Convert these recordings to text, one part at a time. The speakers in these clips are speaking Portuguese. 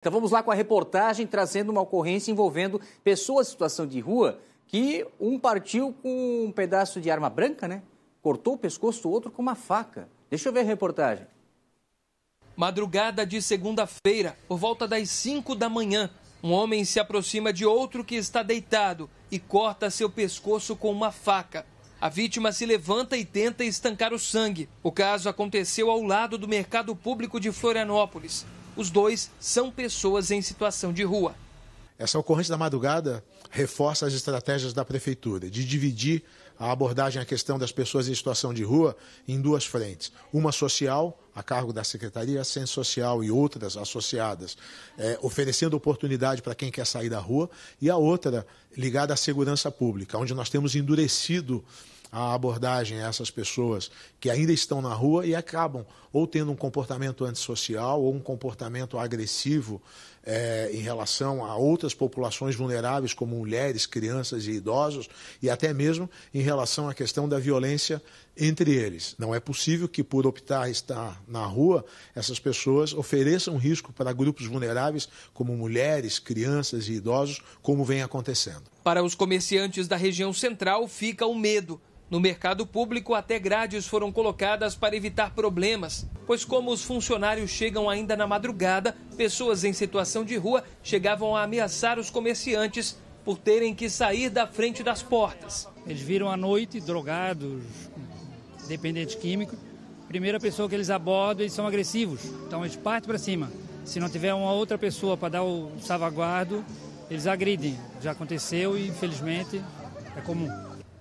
Então vamos lá com a reportagem trazendo uma ocorrência envolvendo pessoas em situação de rua que um partiu com um pedaço de arma branca, né? Cortou o pescoço do outro com uma faca. Deixa eu ver a reportagem. Madrugada de segunda-feira, por volta das 5 da manhã, um homem se aproxima de outro que está deitado e corta seu pescoço com uma faca. A vítima se levanta e tenta estancar o sangue. O caso aconteceu ao lado do mercado público de Florianópolis. Os dois são pessoas em situação de rua. Essa ocorrência da madrugada reforça as estratégias da prefeitura de dividir a abordagem à questão das pessoas em situação de rua em duas frentes. Uma social, a cargo da Secretaria Assistência Social e outras associadas, é, oferecendo oportunidade para quem quer sair da rua, e a outra ligada à segurança pública, onde nós temos endurecido a abordagem a essas pessoas que ainda estão na rua e acabam ou tendo um comportamento antissocial ou um comportamento agressivo é, em relação a outras populações vulneráveis, como mulheres, crianças e idosos, e até mesmo em relação à questão da violência entre eles. Não é possível que, por optar estar na rua, essas pessoas ofereçam risco para grupos vulneráveis, como mulheres, crianças e idosos, como vem acontecendo. Para os comerciantes da região central, fica o medo. No mercado público, até grades foram colocadas para evitar problemas, pois, como os funcionários chegam ainda na madrugada, pessoas em situação de rua chegavam a ameaçar os comerciantes por terem que sair da frente das portas. Eles viram à noite drogados, dependentes químicos. Primeira pessoa que eles abordam, eles são agressivos, então eles partem para cima. Se não tiver uma outra pessoa para dar o salvaguardo, eles agridem. Já aconteceu e, infelizmente, é comum.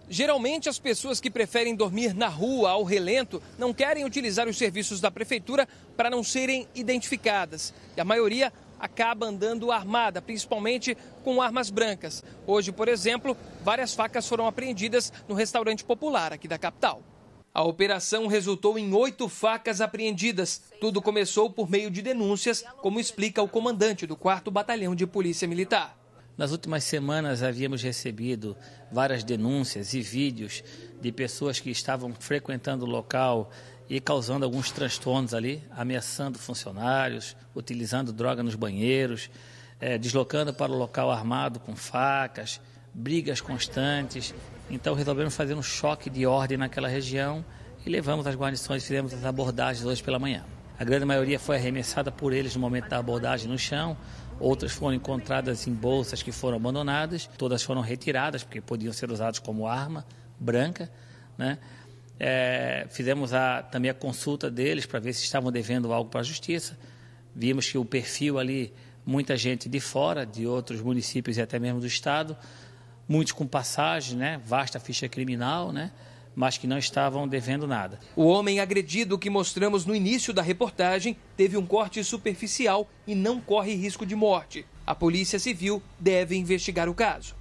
Geralmente, as pessoas que preferem dormir na rua, ao relento, não querem utilizar os serviços da prefeitura para não serem identificadas. E a maioria acaba andando armada, principalmente com armas brancas. Hoje, por exemplo, várias facas foram apreendidas no restaurante popular aqui da capital. A operação resultou em oito facas apreendidas. Tudo começou por meio de denúncias, como explica o comandante do 4 Batalhão de Polícia Militar. Nas últimas semanas havíamos recebido várias denúncias e vídeos de pessoas que estavam frequentando o local e causando alguns transtornos ali, ameaçando funcionários, utilizando droga nos banheiros, é, deslocando para o local armado com facas, brigas constantes. Então resolvemos fazer um choque de ordem naquela região e levamos as guarnições, fizemos as abordagens hoje pela manhã. A grande maioria foi arremessada por eles no momento da abordagem no chão. Outras foram encontradas em bolsas que foram abandonadas. Todas foram retiradas porque podiam ser usadas como arma branca, né? É, fizemos a, também a consulta deles para ver se estavam devendo algo para a justiça. Vimos que o perfil ali, muita gente de fora, de outros municípios e até mesmo do estado, muitos com passagem, né? Vasta ficha criminal, né? mas que não estavam devendo nada. O homem agredido que mostramos no início da reportagem teve um corte superficial e não corre risco de morte. A Polícia Civil deve investigar o caso.